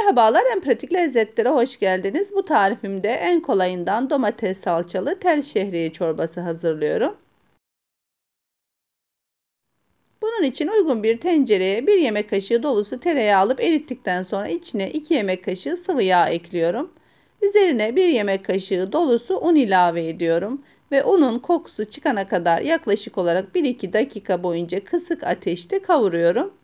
Merhabalar en pratik lezzetlere hoş geldiniz. Bu tarifimde en kolayından domates salçalı tel şehriye çorbası hazırlıyorum. Bunun için uygun bir tencereye 1 yemek kaşığı dolusu tereyağı alıp erittikten sonra içine 2 yemek kaşığı sıvı yağ ekliyorum. Üzerine 1 yemek kaşığı dolusu un ilave ediyorum ve unun kokusu çıkana kadar yaklaşık olarak 1-2 dakika boyunca kısık ateşte kavuruyorum.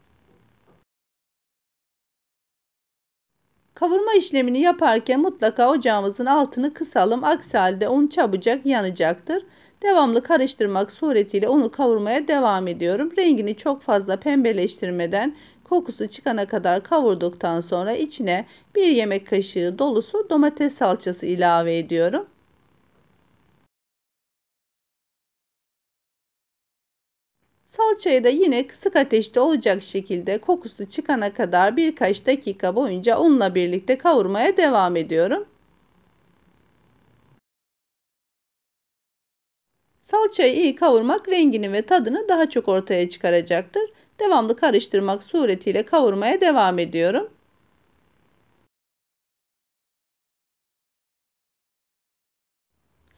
Kavurma işlemini yaparken mutlaka ocağımızın altını kısalım. Aksi halde un çabucak yanacaktır. Devamlı karıştırmak suretiyle unu kavurmaya devam ediyorum. Rengini çok fazla pembeleştirmeden kokusu çıkana kadar kavurduktan sonra içine bir yemek kaşığı dolusu domates salçası ilave ediyorum. Salçayı da yine kısık ateşte olacak şekilde kokusu çıkana kadar birkaç dakika boyunca unla birlikte kavurmaya devam ediyorum. Salçayı iyi kavurmak rengini ve tadını daha çok ortaya çıkaracaktır. Devamlı karıştırmak suretiyle kavurmaya devam ediyorum.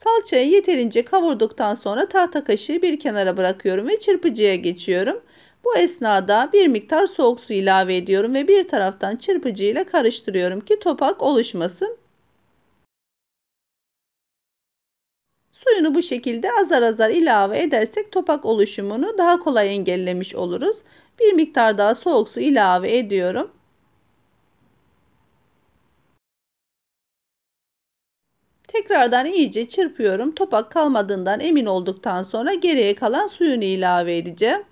Salçayı yeterince kavurduktan sonra tahta kaşığı bir kenara bırakıyorum ve çırpıcıya geçiyorum. Bu esnada bir miktar soğuk su ilave ediyorum ve bir taraftan çırpıcıyla karıştırıyorum ki topak oluşmasın. Suyunu bu şekilde azar azar ilave edersek topak oluşumunu daha kolay engellemiş oluruz. Bir miktar daha soğuk su ilave ediyorum. Tekrardan iyice çırpıyorum. Topak kalmadığından emin olduktan sonra geriye kalan suyunu ilave edeceğim.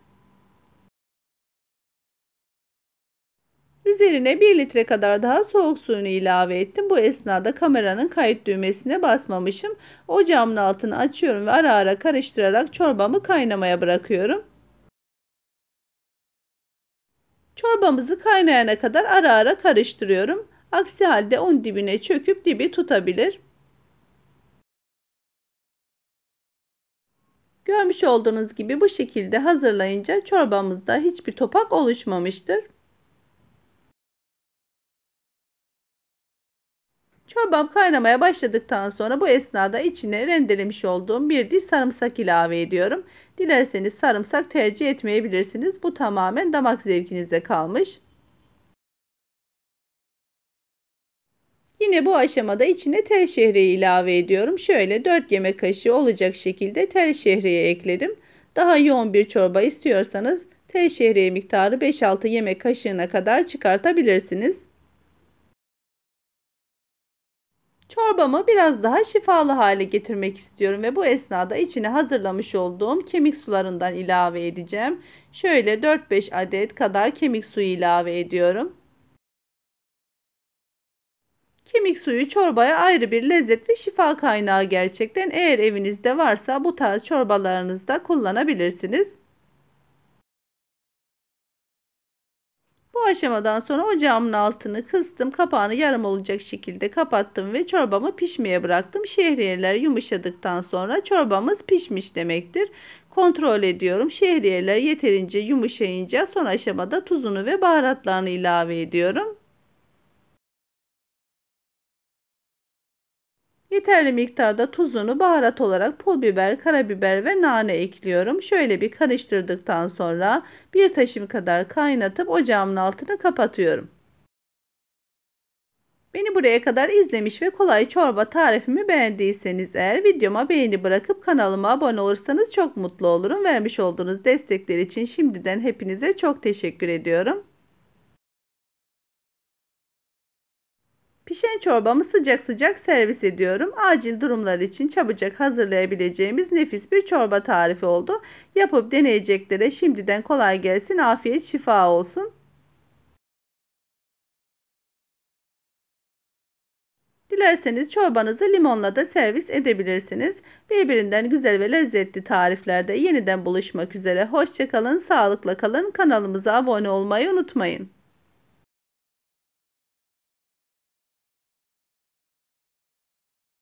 Üzerine 1 litre kadar daha soğuk suyunu ilave ettim. Bu esnada kameranın kayıt düğmesine basmamışım. Ocağımın altını açıyorum ve ara ara karıştırarak çorbamı kaynamaya bırakıyorum. Çorbamızı kaynayana kadar ara ara karıştırıyorum. Aksi halde un dibine çöküp dibi tutabilir. Görmüş olduğunuz gibi bu şekilde hazırlayınca çorbamızda hiçbir topak oluşmamıştır. Çorbam kaynamaya başladıktan sonra bu esnada içine rendelemiş olduğum bir diş sarımsak ilave ediyorum. Dilerseniz sarımsak tercih etmeyebilirsiniz. Bu tamamen damak zevkinize kalmış. Yine bu aşamada içine tel şehriye ilave ediyorum. Şöyle 4 yemek kaşığı olacak şekilde tel şehriye ekledim. Daha yoğun bir çorba istiyorsanız tel şehriye miktarı 5-6 yemek kaşığına kadar çıkartabilirsiniz. Çorbamı biraz daha şifalı hale getirmek istiyorum ve bu esnada içine hazırlamış olduğum kemik sularından ilave edeceğim. Şöyle 4-5 adet kadar kemik suyu ilave ediyorum. Kemik suyu çorbaya ayrı bir lezzet ve şifa kaynağı gerçekten. Eğer evinizde varsa bu tarz çorbalarınızda kullanabilirsiniz. Bu aşamadan sonra ocağımın altını kıstım. Kapağını yarım olacak şekilde kapattım ve çorbamı pişmeye bıraktım. Şehriyeler yumuşadıktan sonra çorbamız pişmiş demektir. Kontrol ediyorum. Şehriyeler yeterince yumuşayınca son aşamada tuzunu ve baharatlarını ilave ediyorum. Yeterli miktarda tuzunu baharat olarak pul biber, karabiber ve nane ekliyorum. Şöyle bir karıştırdıktan sonra bir taşım kadar kaynatıp ocağımın altını kapatıyorum. Beni buraya kadar izlemiş ve kolay çorba tarifimi beğendiyseniz eğer videoma beğeni bırakıp kanalıma abone olursanız çok mutlu olurum. Vermiş olduğunuz destekler için şimdiden hepinize çok teşekkür ediyorum. Pişen çorbamı sıcak sıcak servis ediyorum. Acil durumlar için çabucak hazırlayabileceğimiz nefis bir çorba tarifi oldu. Yapıp deneyeceklere şimdiden kolay gelsin, afiyet şifa olsun. Dilerseniz çorbanızı limonla da servis edebilirsiniz. Birbirinden güzel ve lezzetli tariflerde yeniden buluşmak üzere. Hoşçakalın, sağlıkla kalın. Kanalımıza abone olmayı unutmayın.